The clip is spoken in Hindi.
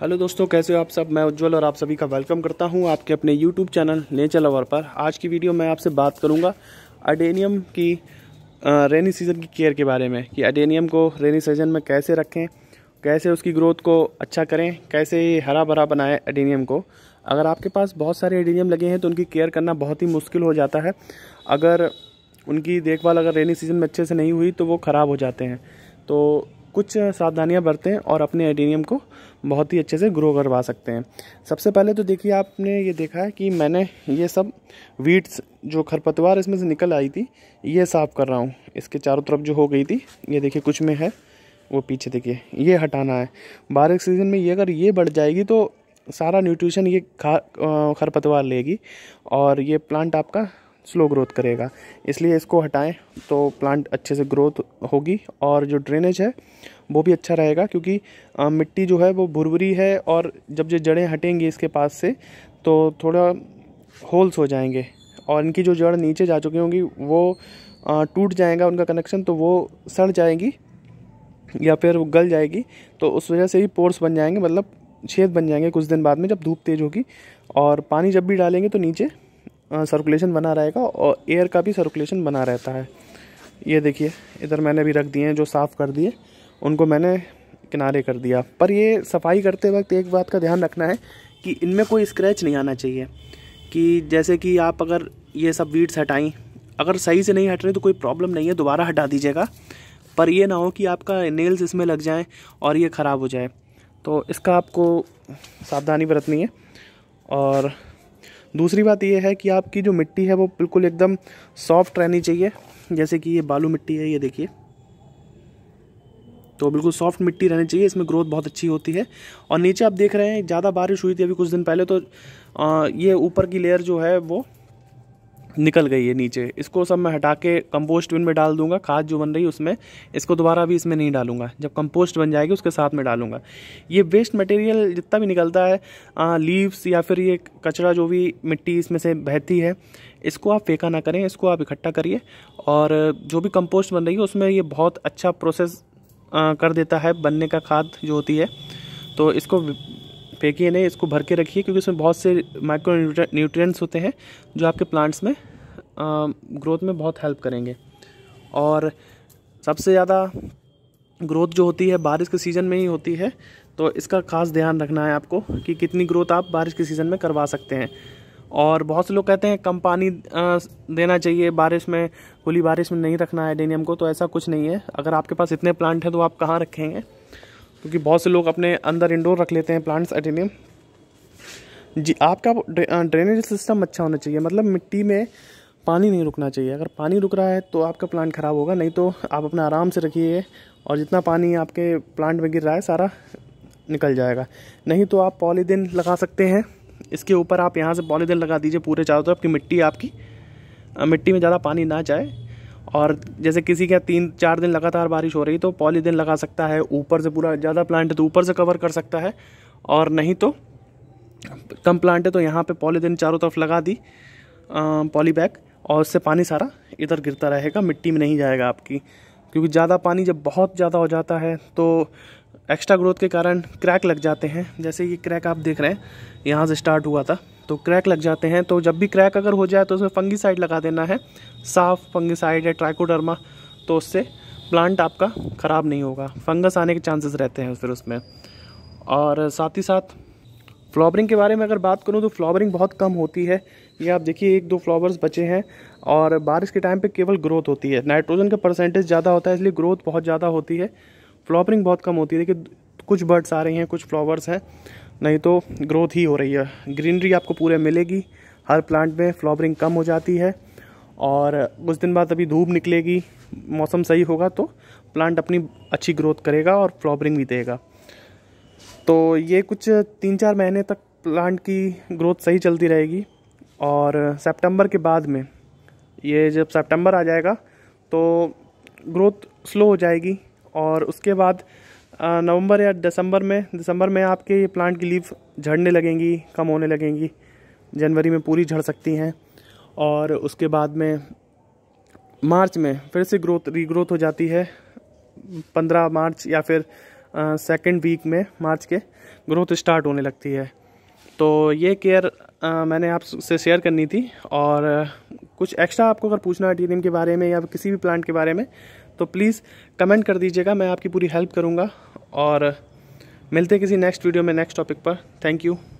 हेलो दोस्तों कैसे हो आप सब मैं उज्जवल और आप सभी का वेलकम करता हूं आपके अपने यूट्यूब चैनल नेचर लवर पर आज की वीडियो में आपसे बात करूंगा अडेनियम की रेनी सीजन की केयर के बारे में कि अडेनियम को रेनी सीजन में कैसे रखें कैसे उसकी ग्रोथ को अच्छा करें कैसे हरा भरा बनाएं अडेनियम को अगर आपके पास बहुत सारे एडेनियम लगे हैं तो उनकी केयर करना बहुत ही मुश्किल हो जाता है अगर उनकी देखभाल अगर रेनी सीजन में अच्छे से नहीं हुई तो वो ख़राब हो जाते हैं तो कुछ सावधानियाँ बरतें और अपने एडेनियम को बहुत ही अच्छे से ग्रो करवा सकते हैं सबसे पहले तो देखिए आपने ये देखा है कि मैंने ये सब वीट्स जो खरपतवार इसमें से निकल आई थी ये साफ़ कर रहा हूँ इसके चारों तरफ जो हो गई थी ये देखिए कुछ में है वो पीछे देखिए ये हटाना है बारिश सीज़न में ये अगर ये बढ़ जाएगी तो सारा न्यूट्रिशन ये खा खरपतवार लेगी और ये प्लांट आपका स्लो ग्रोथ करेगा इसलिए इसको हटाएं तो प्लांट अच्छे से ग्रोथ होगी और जो ड्रेनेज है वो भी अच्छा रहेगा क्योंकि मिट्टी जो है वो भुरभुरी है और जब ये जड़ें हटेंगी इसके पास से तो थोड़ा होल्स हो जाएंगे और इनकी जो जड़ नीचे जा चुकी होंगी वो टूट जाएगा उनका कनेक्शन तो वो सड़ जाएगी या फिर वो गल जाएगी तो उस वजह से ही पोर्स बन जाएंगे मतलब छेद बन जाएंगे कुछ दिन बाद में जब धूप तेज़ होगी और पानी जब भी डालेंगे तो नीचे सर्कुलेशन बना रहेगा और एयर का भी सर्कुलेशन बना रहता है ये देखिए इधर मैंने भी रख दिए हैं जो साफ़ कर दिए उनको मैंने किनारे कर दिया पर ये सफाई करते वक्त एक बात का ध्यान रखना है कि इनमें कोई स्क्रैच नहीं आना चाहिए कि जैसे कि आप अगर ये सब वीड्स हटाएं अगर सही से नहीं हट रहे तो कोई प्रॉब्लम नहीं है दोबारा हटा दीजिएगा पर ये ना हो कि आपका नेल्स इसमें लग जाएं और ये ख़राब हो जाए तो इसका आपको सावधानी बरतनी है और दूसरी बात ये है कि आपकी जो मिट्टी है वो बिल्कुल एकदम सॉफ्ट रहनी चाहिए जैसे कि ये बालू मिट्टी है ये देखिए तो बिल्कुल सॉफ्ट मिट्टी रहनी चाहिए इसमें ग्रोथ बहुत अच्छी होती है और नीचे आप देख रहे हैं ज़्यादा बारिश हुई थी अभी कुछ दिन पहले तो आ, ये ऊपर की लेयर जो है वो निकल गई है नीचे इसको सब मैं हटा के कंपोस्ट बिन में डाल दूंगा खाद जो बन रही है उसमें इसको दोबारा भी इसमें नहीं डालूंगा जब कंपोस्ट बन जाएगी उसके साथ में डालूंगा ये वेस्ट मटेरियल जितना भी निकलता है आ, लीव्स या फिर ये कचरा जो भी मिट्टी इसमें से बहती है इसको आप फेंका ना करें इसको आप इकट्ठा करिए और जो भी कंपोस्ट बन रही है उसमें ये बहुत अच्छा प्रोसेस कर देता है बनने का खाद जो होती है तो इसको फेंकिए नहीं इसको भर के रखिए क्योंकि इसमें बहुत से माइक्रो न्यूट्रिएंट्स होते हैं जो आपके प्लांट्स में ग्रोथ में बहुत हेल्प करेंगे और सबसे ज़्यादा ग्रोथ जो होती है बारिश के सीज़न में ही होती है तो इसका खास ध्यान रखना है आपको कि कितनी ग्रोथ आप बारिश के सीज़न में करवा सकते हैं और बहुत से लोग कहते हैं कम पानी देना चाहिए बारिश में खुली बारिश में नहीं रखना है डेनियम को तो ऐसा कुछ नहीं है अगर आपके पास इतने प्लांट हैं तो आप कहाँ रखेंगे क्योंकि बहुत से लोग अपने अंदर इंडोर रख लेते हैं प्लांट्स एडेनियम जी आपका ड्रेनेज सिस्टम अच्छा होना चाहिए मतलब मिट्टी में पानी नहीं रुकना चाहिए अगर पानी रुक रहा है तो आपका प्लांट ख़राब होगा नहीं तो आप अपना आराम से रखिए और जितना पानी आपके प्लांट में गिर रहा है सारा निकल जाएगा नहीं तो आप पॉलीदिन लगा सकते हैं इसके ऊपर आप यहाँ से पॉलीथिन लगा दीजिए पूरे चारों तरफ कि मिट्टी आपकी मिट्टी में ज़्यादा पानी ना जाए और जैसे किसी के तीन चार दिन लगातार बारिश हो रही तो पॉलीथिन लगा सकता है ऊपर से पूरा ज़्यादा प्लांट है तो ऊपर से कवर कर सकता है और नहीं तो कम प्लांट है तो यहाँ पे पॉलीथिन चारों तरफ लगा दी पॉली बैग और उससे पानी सारा इधर गिरता रहेगा मिट्टी में नहीं जाएगा आपकी क्योंकि ज़्यादा पानी जब बहुत ज़्यादा हो जाता है तो एक्स्ट्रा ग्रोथ के कारण क्रैक लग जाते हैं जैसे ये क्रैक आप देख रहे हैं यहाँ से स्टार्ट हुआ था तो क्रैक लग जाते हैं तो जब भी क्रैक अगर हो जाए तो उसमें फंगीसाइड लगा देना है साफ फंगीसाइड या ट्राइकोडर्मा तो उससे प्लांट आपका ख़राब नहीं होगा फंगस आने के चांसेस रहते हैं फिर उसमें और साथ ही साथ फ्लावरिंग के बारे में अगर बात करूँ तो फ्लावरिंग बहुत कम होती है ये आप देखिए एक दो फ्लावर्स बचे हैं और बारिश के टाइम पर केवल ग्रोथ होती है नाइट्रोजन का परसेंटेज ज़्यादा होता है इसलिए ग्रोथ बहुत ज़्यादा होती है फ्लावरिंग बहुत कम होती है देखिए कुछ बर्ड्स आ रही हैं कुछ फ्लावर्स हैं नहीं तो ग्रोथ ही हो रही है ग्रीनरी आपको पूरे मिलेगी हर प्लांट में फ्लावरिंग कम हो जाती है और कुछ दिन बाद अभी धूप निकलेगी मौसम सही होगा तो प्लांट अपनी अच्छी ग्रोथ करेगा और फ्लावरिंग भी देगा तो ये कुछ तीन चार महीने तक प्लांट की ग्रोथ सही चलती रहेगी और सितंबर के बाद में ये जब सितंबर आ जाएगा तो ग्रोथ स्लो हो जाएगी और उसके बाद नवंबर या दिसंबर में दिसंबर में आपके प्लांट की लीव झड़ने लगेंगी कम होने लगेंगी जनवरी में पूरी झड़ सकती हैं और उसके बाद में मार्च में फिर से ग्रोथ रीग्रोथ हो जाती है पंद्रह मार्च या फिर सेकेंड वीक में मार्च के ग्रोथ स्टार्ट होने लगती है तो ये केयर मैंने आपसे शेयर करनी थी और कुछ एक्स्ट्रा आपको अगर पूछना है टीनियम के बारे में या किसी भी प्लांट के बारे में तो प्लीज़ कमेंट कर दीजिएगा मैं आपकी पूरी हेल्प करूँगा और मिलते हैं किसी नेक्स्ट वीडियो में नेक्स्ट टॉपिक पर थैंक यू